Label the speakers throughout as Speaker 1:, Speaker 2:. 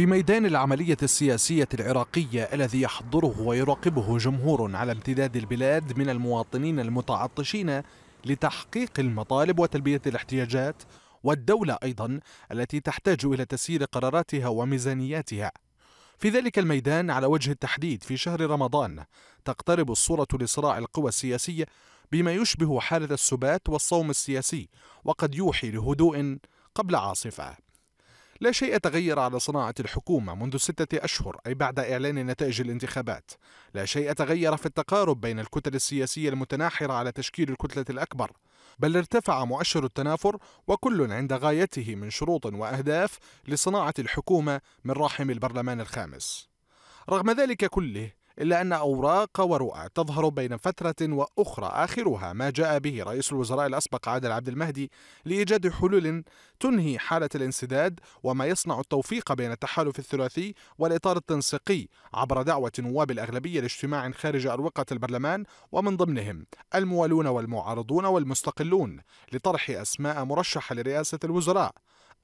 Speaker 1: في ميدان العملية السياسية العراقية الذي يحضره ويراقبه جمهور على امتداد البلاد من المواطنين المتعطشين لتحقيق المطالب وتلبية الاحتياجات والدولة أيضا التي تحتاج إلى تسيير قراراتها وميزانياتها في ذلك الميدان على وجه التحديد في شهر رمضان تقترب الصورة لصراع القوى السياسية بما يشبه حالة السبات والصوم السياسي وقد يوحي لهدوء قبل عاصفة لا شيء تغير على صناعة الحكومة منذ ستة أشهر أي بعد إعلان نتائج الانتخابات لا شيء تغير في التقارب بين الكتل السياسية المتناحرة على تشكيل الكتلة الأكبر بل ارتفع مؤشر التنافر وكل عند غايته من شروط وأهداف لصناعة الحكومة من رحم البرلمان الخامس رغم ذلك كله إلا أن أوراق ورؤى تظهر بين فترة وأخرى آخرها ما جاء به رئيس الوزراء الأسبق عادل عبد المهدي لإيجاد حلول تنهي حالة الانسداد وما يصنع التوفيق بين التحالف الثلاثي والإطار التنسيقي عبر دعوة نواب الأغلبية لاجتماع خارج أروقة البرلمان ومن ضمنهم الموالون والمعارضون والمستقلون لطرح أسماء مرشحة لرئاسة الوزراء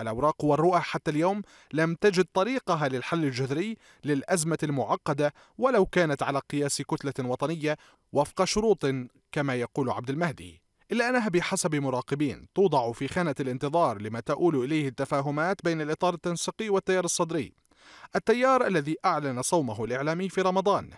Speaker 1: الأوراق والرؤى حتى اليوم لم تجد طريقها للحل الجذري للأزمة المعقدة ولو كانت على قياس كتلة وطنية وفق شروط كما يقول عبد المهدي إلا أنها بحسب مراقبين توضع في خانة الانتظار لما تؤول إليه التفاهمات بين الإطار التنسيقي والتيار الصدري التيار الذي أعلن صومه الإعلامي في رمضان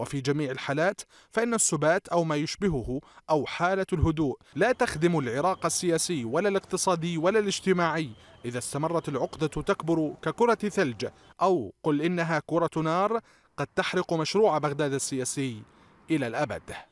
Speaker 1: وفي جميع الحالات فإن السبات أو ما يشبهه أو حالة الهدوء لا تخدم العراق السياسي ولا الاقتصادي ولا الاجتماعي إذا استمرت العقدة تكبر ككرة ثلج أو قل إنها كرة نار قد تحرق مشروع بغداد السياسي إلى الأبد